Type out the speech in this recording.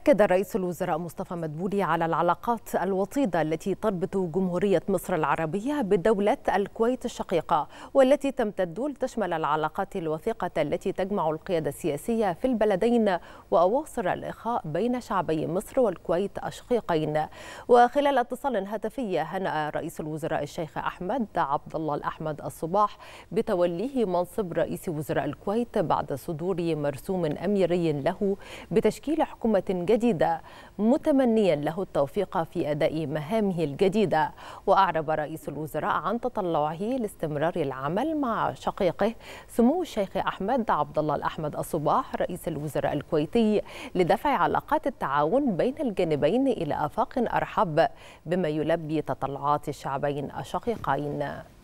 أكد رئيس الوزراء مصطفى مدبولي على العلاقات الوطيدة التي تربط جمهورية مصر العربية بدولة الكويت الشقيقة والتي تمتد لتشمل العلاقات الوثيقة التي تجمع القيادة السياسية في البلدين وأواصر الإخاء بين شعبي مصر والكويت الشقيقين وخلال اتصال هاتفي هنأ رئيس الوزراء الشيخ أحمد عبد الله الأحمد الصباح بتوليه منصب رئيس وزراء الكويت بعد صدور مرسوم أميري له بتشكيل حكومة الجديدة متمنيا له التوفيق في أداء مهامه الجديدة وأعرب رئيس الوزراء عن تطلعه لاستمرار العمل مع شقيقه سمو الشيخ أحمد عبد الله الأحمد الصباح رئيس الوزراء الكويتي لدفع علاقات التعاون بين الجانبين إلى آفاق أرحب بما يلبي تطلعات الشعبين الشقيقين